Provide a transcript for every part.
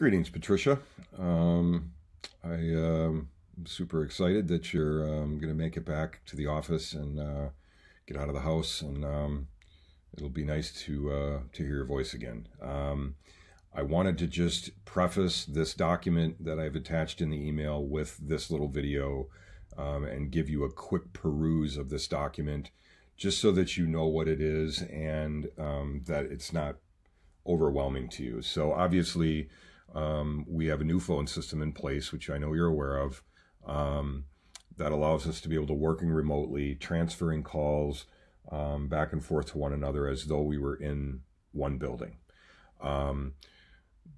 Greetings, Patricia. Um, I am um, super excited that you're um, going to make it back to the office and uh, get out of the house, and um, it'll be nice to uh, to hear your voice again. Um, I wanted to just preface this document that I've attached in the email with this little video and give you a quick peruse of this document, just so that you know what it is and that it's not overwhelming to you. So obviously. Um, we have a new phone system in place, which I know you're aware of, um, that allows us to be able to working remotely, transferring calls um, back and forth to one another as though we were in one building. Um,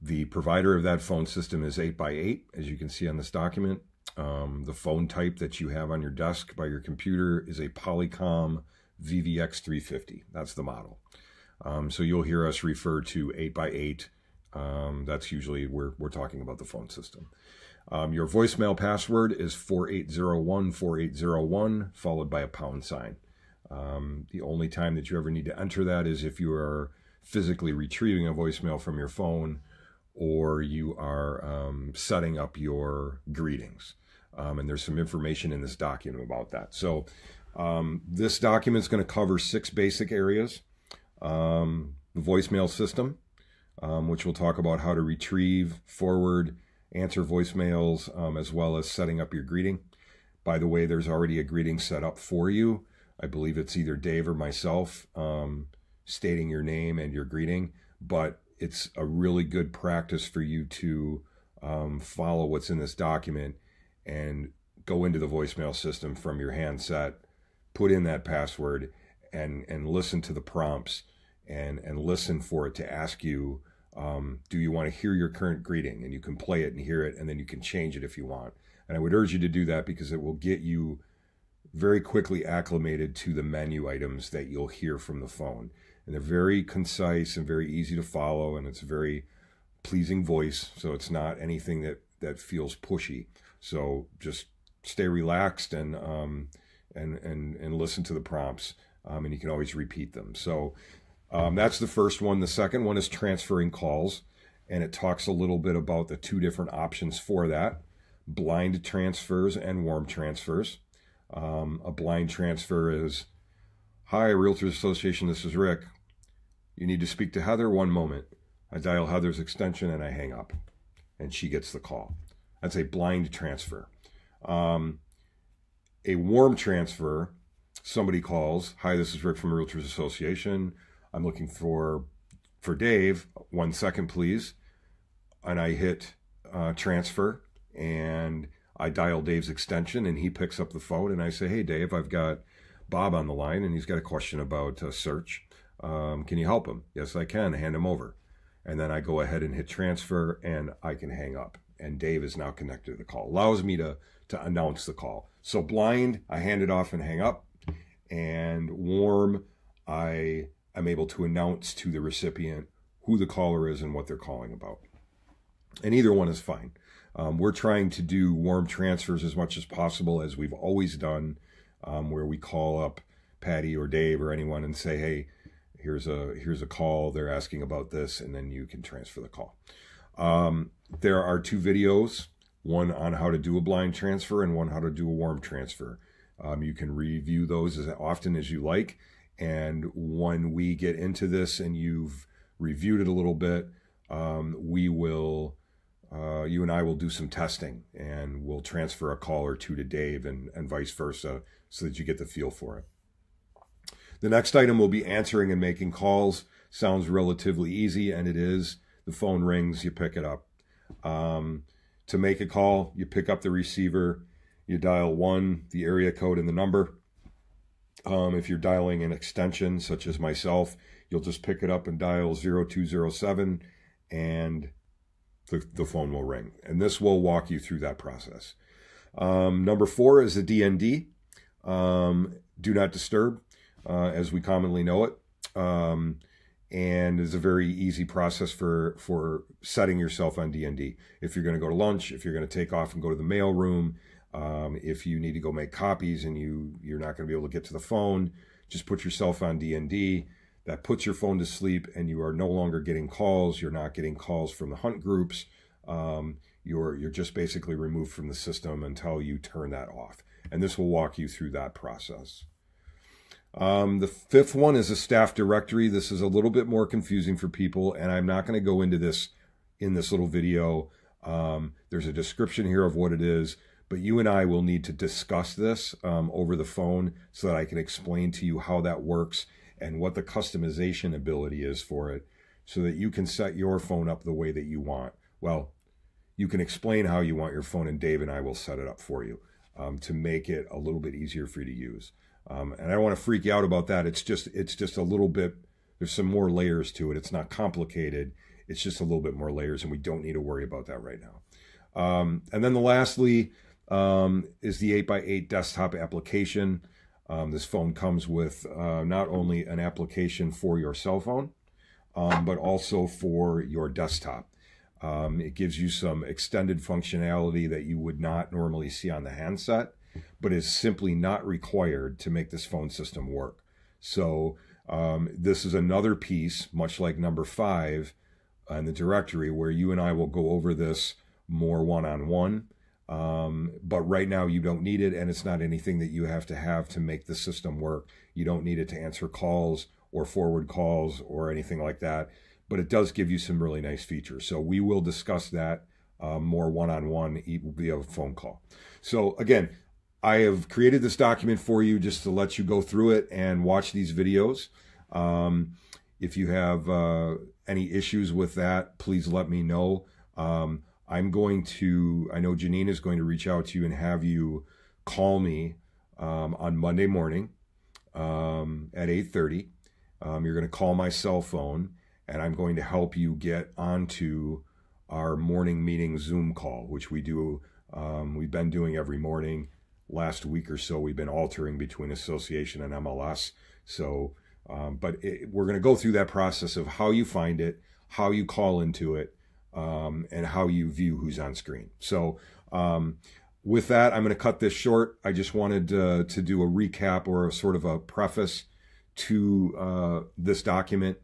the provider of that phone system is 8x8, as you can see on this document. Um, the phone type that you have on your desk by your computer is a Polycom VVX350. That's the model. Um, so you'll hear us refer to 8x8 um, that's usually where we're talking about the phone system. Um, your voicemail password is 4801 4801, followed by a pound sign. Um, the only time that you ever need to enter that is if you are physically retrieving a voicemail from your phone or you are um, setting up your greetings. Um, and there's some information in this document about that. So um, this document is going to cover six basic areas. the voicemail system, um, which will talk about how to retrieve, forward, answer voicemails, um, as well as setting up your greeting. By the way, there's already a greeting set up for you. I believe it's either Dave or myself um, stating your name and your greeting, but it's a really good practice for you to um, follow what's in this document and go into the voicemail system from your handset, put in that password, and, and listen to the prompts and and listen for it to ask you um, do you want to hear your current greeting and you can play it and hear it and then you can change it if you want and i would urge you to do that because it will get you very quickly acclimated to the menu items that you'll hear from the phone and they're very concise and very easy to follow and it's a very pleasing voice so it's not anything that that feels pushy so just stay relaxed and um, and and and listen to the prompts um, and you can always repeat them so um, that's the first one. The second one is transferring calls, and it talks a little bit about the two different options for that blind transfers and warm transfers. Um, a blind transfer is Hi, Realtors Association, this is Rick. You need to speak to Heather one moment. I dial Heather's extension and I hang up, and she gets the call. That's a blind transfer. Um, a warm transfer somebody calls, Hi, this is Rick from Realtors Association. I'm looking for for Dave. One second, please. And I hit uh, transfer and I dial Dave's extension and he picks up the phone and I say, Hey, Dave, I've got Bob on the line and he's got a question about uh, search. Um, can you help him? Yes, I can. Hand him over. And then I go ahead and hit transfer and I can hang up. And Dave is now connected to the call. Allows me to, to announce the call. So blind, I hand it off and hang up. And warm, I I'm able to announce to the recipient who the caller is and what they're calling about. And either one is fine. Um, we're trying to do warm transfers as much as possible, as we've always done, um, where we call up Patty or Dave or anyone and say, "Hey, here's a here's a call. They're asking about this," and then you can transfer the call. Um, there are two videos: one on how to do a blind transfer and one how to do a warm transfer. Um, you can review those as often as you like. And when we get into this and you've reviewed it a little bit, um, we will, uh, you and I will do some testing and we'll transfer a call or two to Dave and, and vice versa so that you get the feel for it. The next item will be answering and making calls. Sounds relatively easy, and it is. The phone rings, you pick it up. Um, to make a call, you pick up the receiver, you dial one, the area code, and the number. Um, if you're dialing an extension, such as myself, you'll just pick it up and dial 0207 and the, the phone will ring. And this will walk you through that process. Um, number four is the DND, um, Do Not Disturb, uh, as we commonly know it. Um, and is a very easy process for, for setting yourself on DND. If you're going to go to lunch, if you're going to take off and go to the mail room, um, if you need to go make copies and you you're not going to be able to get to the phone, just put yourself on DND. That puts your phone to sleep, and you are no longer getting calls. You're not getting calls from the hunt groups. Um, you're you're just basically removed from the system until you turn that off. And this will walk you through that process. Um, the fifth one is a staff directory. This is a little bit more confusing for people, and I'm not going to go into this in this little video. Um, there's a description here of what it is but you and I will need to discuss this um, over the phone so that I can explain to you how that works and what the customization ability is for it so that you can set your phone up the way that you want. Well, you can explain how you want your phone, and Dave and I will set it up for you um, to make it a little bit easier for you to use. Um, and I don't want to freak you out about that. It's just it's just a little bit. There's some more layers to it. It's not complicated. It's just a little bit more layers, and we don't need to worry about that right now. Um, and then the lastly, um, is the 8x8 desktop application. Um, this phone comes with uh, not only an application for your cell phone, um, but also for your desktop. Um, it gives you some extended functionality that you would not normally see on the handset, but is simply not required to make this phone system work. So um, this is another piece, much like number five in the directory, where you and I will go over this more one-on-one. -on -one. Um, but right now you don't need it and it's not anything that you have to have to make the system work. You don't need it to answer calls or forward calls or anything like that, but it does give you some really nice features. So we will discuss that uh, more one-on-one -on -one via phone call. So again, I have created this document for you just to let you go through it and watch these videos. Um, if you have uh, any issues with that, please let me know. Um, I'm going to, I know Janine is going to reach out to you and have you call me um, on Monday morning um, at 8.30. Um, you're going to call my cell phone and I'm going to help you get onto our morning meeting Zoom call, which we do, um, we've been doing every morning. Last week or so, we've been altering between association and MLS. So, um, but it, we're going to go through that process of how you find it, how you call into it, um, and how you view who's on screen. So, um, with that, I'm going to cut this short. I just wanted uh, to do a recap or a sort of a preface to uh, this document.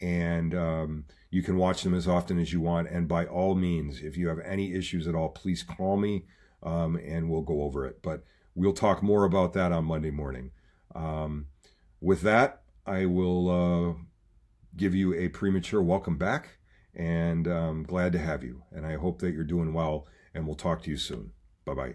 And um, you can watch them as often as you want. And by all means, if you have any issues at all, please call me um, and we'll go over it. But we'll talk more about that on Monday morning. Um, with that, I will uh, give you a premature welcome back and I'm um, glad to have you. And I hope that you're doing well, and we'll talk to you soon. Bye bye.